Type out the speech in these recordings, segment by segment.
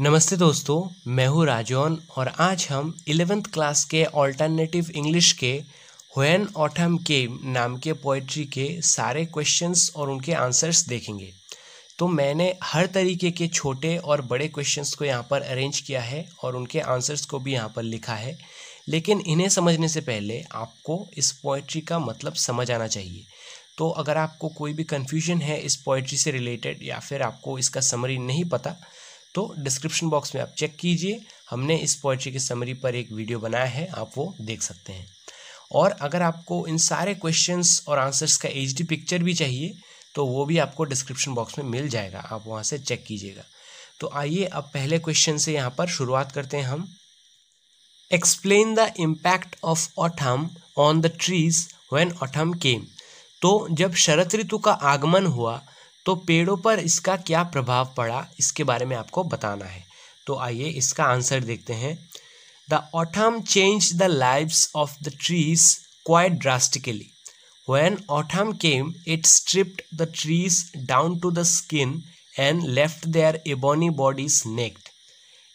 नमस्ते दोस्तों मैं हूँ राजौन और आज हम इलेवेंथ क्लास के ऑल्टरनेटिव इंग्लिश के होन ऑटम के नाम के पोइट्री के सारे क्वेश्चंस और उनके आंसर्स देखेंगे तो मैंने हर तरीके के छोटे और बड़े क्वेश्चंस को यहाँ पर अरेंज किया है और उनके आंसर्स को भी यहाँ पर लिखा है लेकिन इन्हें समझने से पहले आपको इस पोइट्री का मतलब समझ आना चाहिए तो अगर आपको कोई भी कन्फ्यूजन है इस पोइट्री से रिलेटेड या फिर आपको इसका समरी नहीं पता तो डिस्क्रिप्शन बॉक्स में आप चेक कीजिए हमने इस पोइट्री की समरी पर एक वीडियो बनाया है आप वो देख सकते हैं और अगर आपको इन सारे क्वेश्चंस और आंसर्स का एच पिक्चर भी चाहिए तो वो भी आपको डिस्क्रिप्शन बॉक्स में मिल जाएगा आप वहाँ से चेक कीजिएगा तो आइए अब पहले क्वेश्चन से यहाँ पर शुरुआत करते हैं हम explain the impact of autumn on the trees when autumn came तो जब शरत ऋतु का आगमन हुआ तो पेड़ों पर इसका क्या प्रभाव पड़ा इसके बारे में आपको बताना है तो आइए इसका आंसर देखते हैं the autumn change the life of the trees quite drastically when autumn came it stripped the trees down to the skin and left their ebony bodies next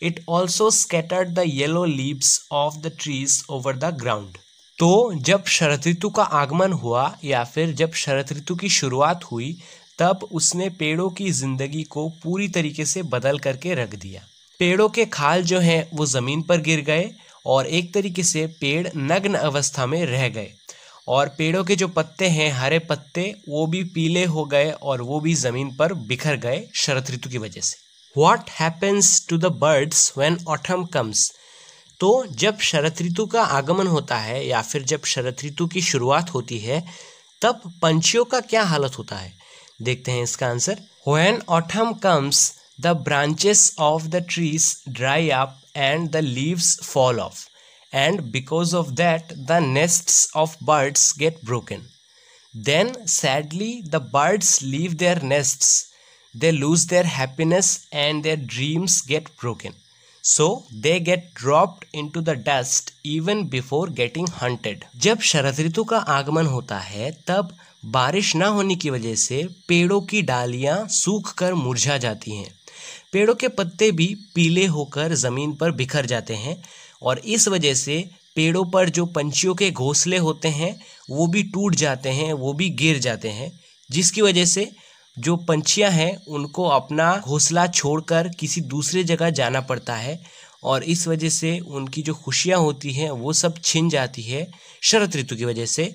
it also scattered the yellow leaves of the trees over the ground तो जब शरद ऋतु का आगमन हुआ या फिर जब शरद ऋतु की शुरुआत हुई तब उसने पेड़ों की ज़िंदगी को पूरी तरीके से बदल करके रख दिया पेड़ों के खाल जो हैं वो ज़मीन पर गिर गए और एक तरीके से पेड़ नग्न अवस्था में रह गए और पेड़ों के जो पत्ते हैं हरे पत्ते वो भी पीले हो गए और वो भी ज़मीन पर बिखर गए शरत ऋतु की वजह से what happens to the birds when autumn comes तो जब शरत ऋतु का आगमन होता है या फिर जब शरत ऋतु की शुरुआत होती है तब पंछियों का क्या हालत होता है देखते हैं इसका answer when autumn comes the branches of the trees dry up and the leaves fall off and because of that the nests of birds get broken then sadly the birds leave their nests lose their happiness and their dreams get broken so they get dropped into the dust even before getting hunted जब शरद ऋतु का आगमन होता है तब बारिश ना होने की वजह से पेड़ों की डालियाँ सूख कर मुरझा जाती हैं पेड़ों के पत्ते भी पीले होकर ज़मीन पर बिखर जाते हैं और इस वजह से पेड़ों पर जो पंछियों के घोंसले होते हैं वो भी टूट जाते हैं वो भी गिर जाते हैं जिसकी वजह से जो पंछियाँ हैं उनको अपना घोंसला छोड़कर किसी दूसरे जगह जाना पड़ता है और इस वजह से उनकी जो खुशियाँ होती हैं वो सब छिन जाती है शरद ऋतु की वजह से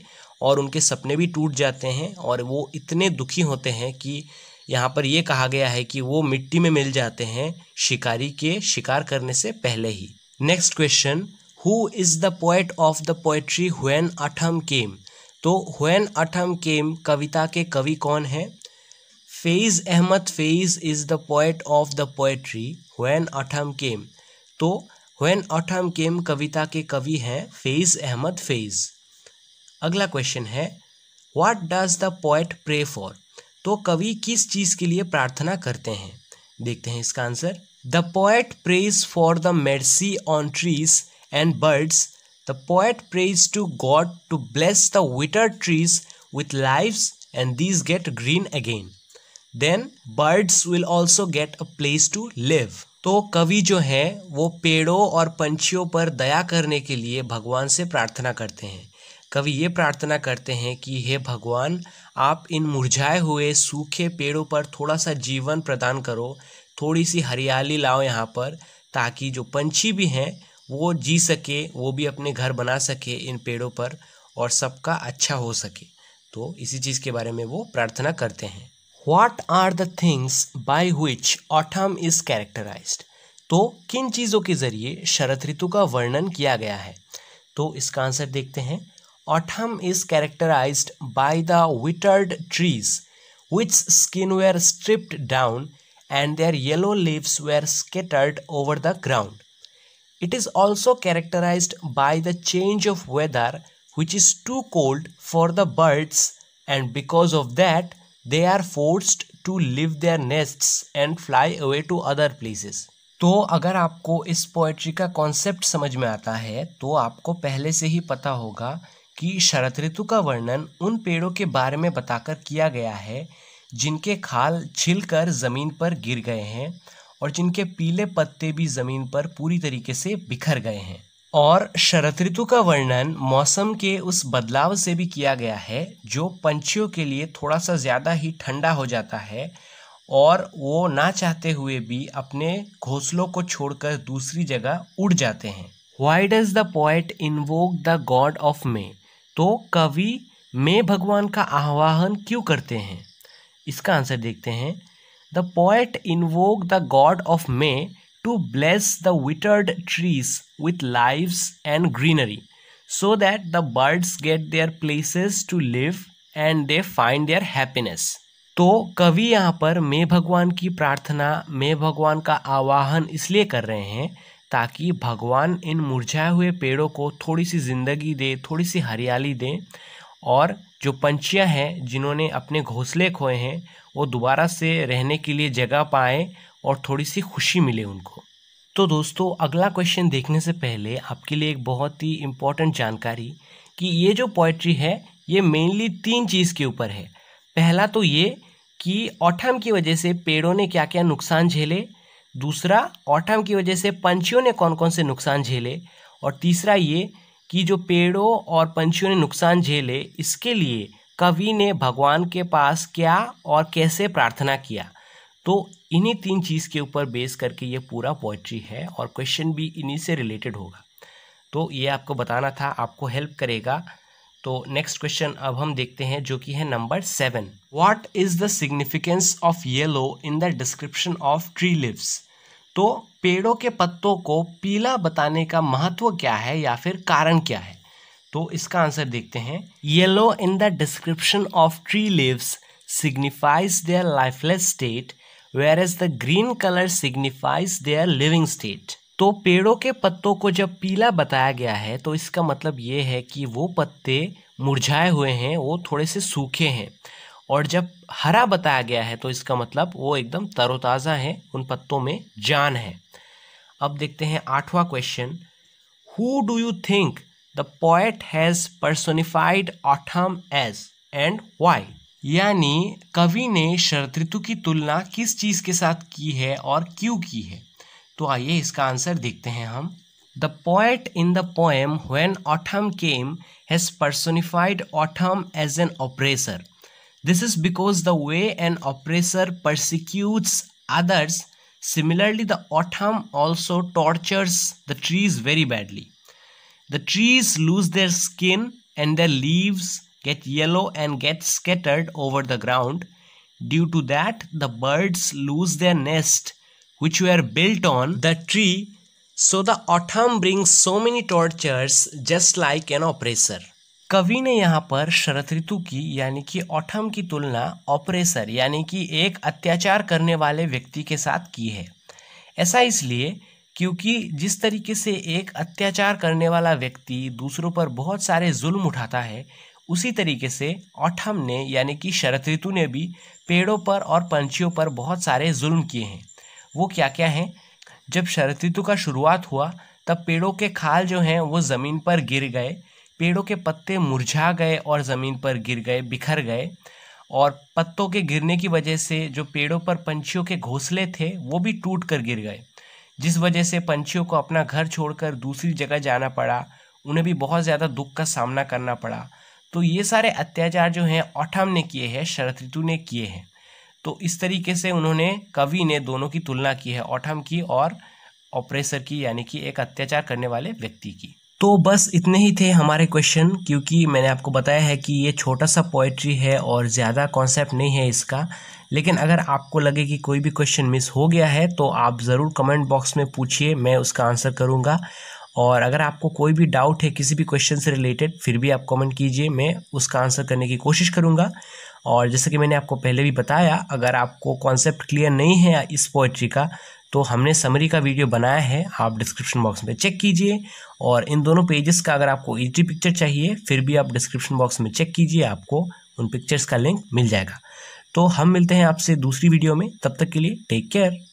और उनके सपने भी टूट जाते हैं और वो इतने दुखी होते हैं कि यहाँ पर ये कहा गया है कि वो मिट्टी में मिल जाते हैं शिकारी के शिकार करने से पहले ही next question who is the poet of the poetry when autumn केम तो हुन अठम केम कविता के कवि कौन हैं Faiz Ahmad Faiz is the poet of the poetry when autumn केम तो हुन अठम केम कविता के कवि हैं फेज़ अहमद फेज़ अगला क्वेश्चन है what does the poet pray for तो कवि किस चीज़ के लिए प्रार्थना करते हैं देखते हैं इसका answer the poet prays for the mercy on trees and birds the poet prays to God to bless the withered trees with life and these get green again then birds will also get a place to live तो कवि जो है वो पेड़ों और पंछियों पर दया करने के लिए भगवान से प्रार्थना करते हैं कवि ये प्रार्थना करते हैं कि हे भगवान आप इन मुरझाए हुए सूखे पेड़ों पर थोड़ा सा जीवन प्रदान करो थोड़ी सी हरियाली लाओ यहाँ पर ताकि जो पंछी भी हैं वो जी सके वो भी अपने घर बना सके इन पेड़ों पर और सबका अच्छा हो सके तो इसी चीज़ के बारे में वो प्रार्थना करते हैं what are the things by which autumn is characterize तो किन चीज़ों के ज़रिए शरद ऋतु का वर्णन किया गया है तो इसका आंसर देखते हैं Autumn is characterized by the withered trees, which skin were stripped down and their yellow leaves were scattered over the ground. It is also characterized by the change of weather, which is too cold for the birds, and because of that, they are forced to leave their nests and fly away to other places. तो अगर आपको इस poetry का concept समझ में आता है तो आपको पहले से ही पता होगा कि शरद ऋतु का वर्णन उन पेड़ों के बारे में बताकर किया गया है जिनके खाल छिलकर ज़मीन पर गिर गए हैं और जिनके पीले पत्ते भी ज़मीन पर पूरी तरीके से बिखर गए हैं और शरद ऋतु का वर्णन मौसम के उस बदलाव से भी किया गया है जो पंछियों के लिए थोड़ा सा ज़्यादा ही ठंडा हो जाता है और वो ना चाहते हुए भी अपने घोंसलों को छोड़कर दूसरी जगह उड़ जाते हैं why does the in invoke the god of May तो कवि में भगवान का आह्वान क्यों करते हैं इसका आंसर देखते हैं the poet invoke the god of May to bless the withered trees with lives and greenery so that the birds get their places to live and they find their happiness तो कवि यहाँ पर मे भगवान की प्रार्थना मे भगवान का आवाहन इसलिए कर रहे हैं ताकि भगवान इन मुरझाए हुए पेड़ों को थोड़ी सी ज़िंदगी दे थोड़ी सी हरियाली दे और जो पंछियाँ हैं जिन्होंने अपने घोंसले खोए हैं वो दोबारा से रहने के लिए जगह पाएँ और थोड़ी सी खुशी मिले उनको तो दोस्तों अगला क्वेश्चन देखने से पहले आपके लिए एक बहुत ही इम्पोर्टेंट जानकारी कि ये जो पोइट्री है ये मेनली तीन चीज़ के ऊपर है पहला तो ये कि औठम की वजह से पेड़ों ने क्या क्या नुकसान झेले दूसरा ऑटम की वजह से पंछियों ने कौन कौन से नुकसान झेले और तीसरा ये कि जो पेड़ों और पंछियों ने नुकसान झेले इसके लिए कवि ने भगवान के पास क्या और कैसे प्रार्थना किया तो इन्हीं तीन चीज़ के ऊपर बेस करके ये पूरा पोइट्री है और क्वेश्चन भी इन्हीं से रिलेटेड होगा तो ये आपको बताना था आपको हेल्प करेगा तो नेक्स्ट क्वेश्चन अब हम देखते हैं जो कि है number seven what is the significance of yellow in the description of tree leaves तो पेड़ों के पत्तों को पीला बताने का महत्व क्या है या फिर कारण क्या है तो इसका आंसर देखते हैं yellow in the description of tree leaves their lifeless state where is the green colour signifies their living state तो पेड़ों के पत्तों को जब पीला बताया गया है तो इसका मतलब ये है कि वो पत्ते मुरझाए हुए हैं वो थोड़े से सूखे हैं और जब हरा बताया गया है तो इसका मतलब वो एकदम तरोताज़ा है उन पत्तों में जान है अब देखते हैं आठवां question who do you think the poet has personified autumn as and why यानी कवि ने शरद ऋतु की तुलना किस चीज़ के साथ की है और क्यों की है तो आइए इसका आंसर देखते हैं हम the poet in the poem when autumn came has personified autumn as an oppressor this is because the way an oppressor persecutes others similarly the autumn also tortures the trees very badly the trees lose their skin and the leaves get yellow and get scattered over the ground due to that the birds lose their nest which were built on the tree so the autumn brings so many tortures just like an oppressor. कवि ने यहाँ पर शरत ऋतु की यानी कि autumn की तुलना oppressor यानी कि एक अत्याचार करने वाले व्यक्ति के साथ की है ऐसा इसलिए क्योंकि जिस तरीके से एक अत्याचार करने वाला व्यक्ति दूसरों पर बहुत सारे जुल्म उठाता है उसी तरीके से ऑटम ने यानी कि शरत ऋतु ने भी पेड़ों पर और पंछियों पर बहुत सारे जुल्म किए हैं वो क्या क्या हैं जब शरद ऋतु का शुरुआत हुआ तब पेड़ों के खाल जो हैं वो ज़मीन पर गिर गए पेड़ों के पत्ते मुरझा गए और ज़मीन पर गिर गए बिखर गए और पत्तों के गिरने की वजह से जो पेड़ों पर पंछियों के घोंसले थे वो भी टूट कर गिर गए जिस वजह से पंछियों को अपना घर छोड़कर दूसरी जगह जाना पड़ा उन्हें भी बहुत ज़्यादा दुख का सामना करना पड़ा तो ये सारे अत्याचार जो हैं ऑटम ने किए हैं शरद ऋतु ने किए हैं तो इस तरीके से उन्होंने कवि ने दोनों की तुलना की है ऑठम की और ऑपरेसर की यानी कि एक अत्याचार करने वाले व्यक्ति की तो बस इतने ही थे हमारे क्वेश्चन क्योंकि मैंने आपको बताया है कि ये छोटा सा पोएट्री है और ज़्यादा कॉन्सेप्ट नहीं है इसका लेकिन अगर आपको लगे कि कोई भी क्वेश्चन मिस हो गया है तो आप ज़रूर कमेंट बॉक्स में पूछिए मैं उसका आंसर करूँगा और अगर आपको कोई भी डाउट है किसी भी क्वेश्चन से रिलेटेड फिर भी आप कमेंट कीजिए मैं उसका आंसर करने की कोशिश करूँगा और जैसे कि मैंने आपको पहले भी बताया अगर आपको कॉन्सेप्ट क्लियर नहीं है इस पोइट्री का तो हमने समरी का वीडियो बनाया है आप डिस्क्रिप्शन बॉक्स में चेक कीजिए और इन दोनों पेजेस का अगर आपको ईजी पिक्चर चाहिए फिर भी आप डिस्क्रिप्शन बॉक्स में चेक कीजिए आपको उन पिक्चर्स का लिंक मिल जाएगा तो हम मिलते हैं आपसे दूसरी वीडियो में तब तक के लिए टेक केयर